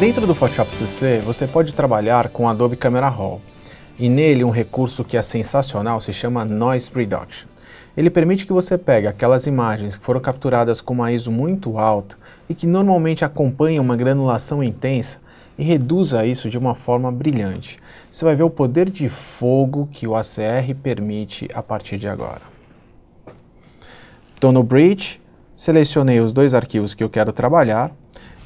Dentro do Photoshop CC, você pode trabalhar com Adobe Camera Raw, e nele um recurso que é sensacional se chama Noise Reduction. Ele permite que você pegue aquelas imagens que foram capturadas com uma ISO muito alta e que normalmente acompanham uma granulação intensa e reduza isso de uma forma brilhante. Você vai ver o poder de fogo que o ACR permite a partir de agora. Estou no Bridge, selecionei os dois arquivos que eu quero trabalhar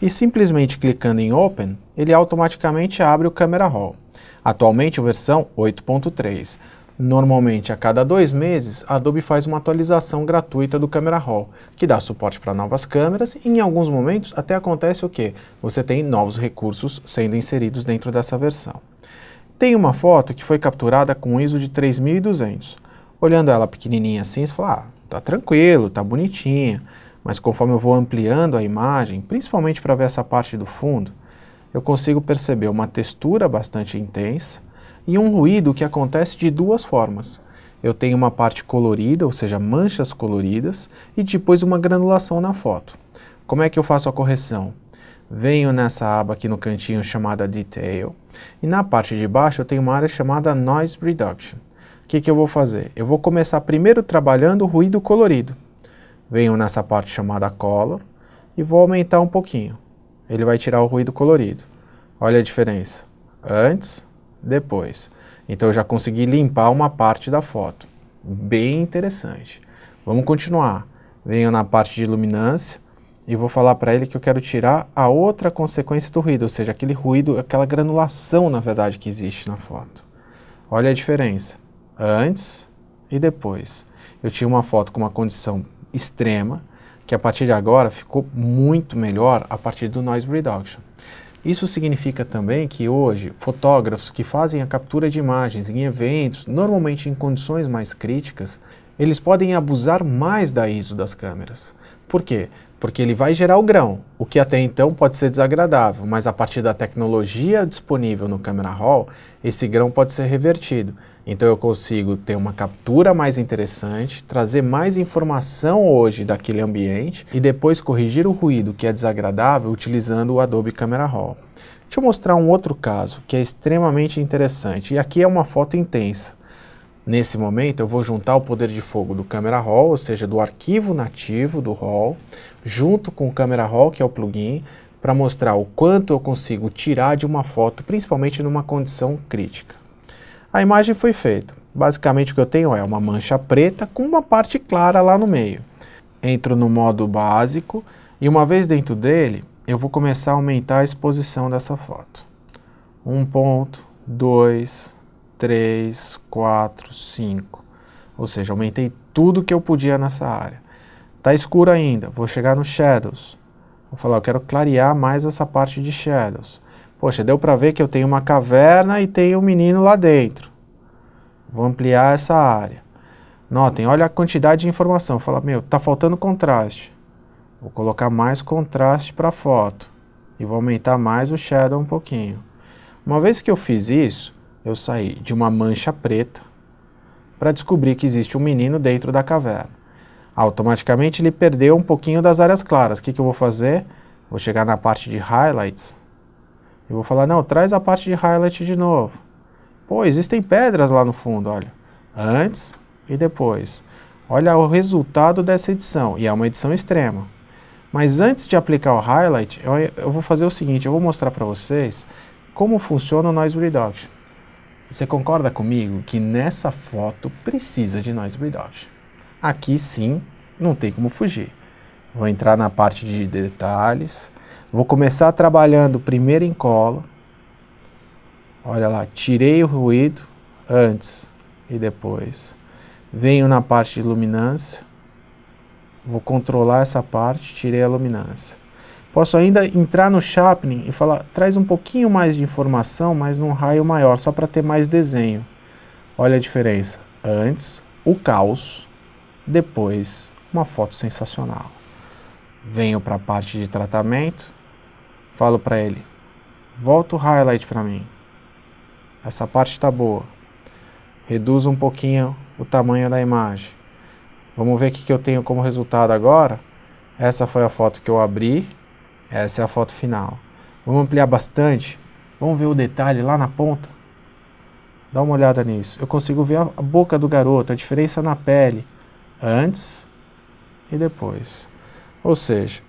e simplesmente clicando em Open, ele automaticamente abre o Camera Raw. Atualmente versão 8.3. Normalmente, a cada dois meses, a Adobe faz uma atualização gratuita do Camera Raw, que dá suporte para novas câmeras e, em alguns momentos, até acontece o que? Você tem novos recursos sendo inseridos dentro dessa versão. Tem uma foto que foi capturada com ISO de 3200. Olhando ela pequenininha assim, você fala, ah, tá tranquilo, tá bonitinha. Mas conforme eu vou ampliando a imagem, principalmente para ver essa parte do fundo, eu consigo perceber uma textura bastante intensa e um ruído que acontece de duas formas. Eu tenho uma parte colorida, ou seja, manchas coloridas, e depois uma granulação na foto. Como é que eu faço a correção? Venho nessa aba aqui no cantinho chamada Detail, e na parte de baixo eu tenho uma área chamada Noise Reduction. O que, que eu vou fazer? Eu vou começar primeiro trabalhando o ruído colorido venho nessa parte chamada Color e vou aumentar um pouquinho. Ele vai tirar o ruído colorido. Olha a diferença. Antes, depois. Então eu já consegui limpar uma parte da foto. Bem interessante. Vamos continuar. Venho na parte de iluminância e vou falar para ele que eu quero tirar a outra consequência do ruído, ou seja, aquele ruído, aquela granulação, na verdade, que existe na foto. Olha a diferença. Antes e depois. Eu tinha uma foto com uma condição extrema, que a partir de agora ficou muito melhor a partir do noise reduction. Isso significa também que hoje fotógrafos que fazem a captura de imagens em eventos, normalmente em condições mais críticas, eles podem abusar mais da ISO das câmeras. Por quê? porque ele vai gerar o grão, o que até então pode ser desagradável, mas a partir da tecnologia disponível no Camera Raw, esse grão pode ser revertido. Então eu consigo ter uma captura mais interessante, trazer mais informação hoje daquele ambiente e depois corrigir o ruído que é desagradável utilizando o Adobe Camera Raw. Deixa eu mostrar um outro caso que é extremamente interessante e aqui é uma foto intensa. Nesse momento, eu vou juntar o poder de fogo do Camera Raw, ou seja, do arquivo nativo do RAW, junto com o Camera Raw, que é o plugin, para mostrar o quanto eu consigo tirar de uma foto, principalmente numa condição crítica. A imagem foi feita. Basicamente o que eu tenho é uma mancha preta com uma parte clara lá no meio. Entro no modo básico e uma vez dentro dele, eu vou começar a aumentar a exposição dessa foto. Um ponto, dois, 3, 4, 5. Ou seja, aumentei tudo que eu podia nessa área. Tá escuro ainda, vou chegar nos shadows. Vou falar, eu quero clarear mais essa parte de shadows. Poxa, deu para ver que eu tenho uma caverna e tem um menino lá dentro. Vou ampliar essa área. Notem, olha a quantidade de informação. Fala, meu, tá faltando contraste. Vou colocar mais contraste para a foto. E vou aumentar mais o shadow um pouquinho. Uma vez que eu fiz isso, eu saí de uma mancha preta para descobrir que existe um menino dentro da caverna. Automaticamente ele perdeu um pouquinho das áreas claras. O que, que eu vou fazer? Vou chegar na parte de highlights e vou falar: não, traz a parte de highlight de novo. Pô, existem pedras lá no fundo, olha. Antes e depois. Olha o resultado dessa edição, e é uma edição extrema. Mas antes de aplicar o highlight, eu, eu vou fazer o seguinte, eu vou mostrar para vocês como funciona o noise reduction. Você concorda comigo que nessa foto precisa de noise reduction? Aqui sim, não tem como fugir. Vou entrar na parte de detalhes. Vou começar trabalhando primeiro em cola. Olha lá, tirei o ruído antes e depois. Venho na parte de luminância. Vou controlar essa parte, tirei a luminância. Posso ainda entrar no sharpening e falar, traz um pouquinho mais de informação, mas num raio maior, só para ter mais desenho. Olha a diferença. Antes, o caos, depois, uma foto sensacional. Venho para a parte de tratamento, falo para ele, volta o highlight para mim. Essa parte está boa. Reduz um pouquinho o tamanho da imagem. Vamos ver o que eu tenho como resultado agora. Essa foi a foto que eu abri essa é a foto final. Vamos ampliar bastante. Vamos ver o detalhe lá na ponta. Dá uma olhada nisso. Eu consigo ver a boca do garoto, a diferença na pele. Antes e depois. Ou seja,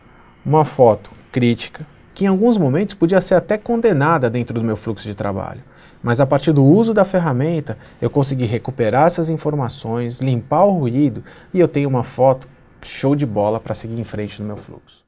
uma foto crítica, que em alguns momentos podia ser até condenada dentro do meu fluxo de trabalho. Mas a partir do uso da ferramenta, eu consegui recuperar essas informações, limpar o ruído e eu tenho uma foto show de bola para seguir em frente no meu fluxo.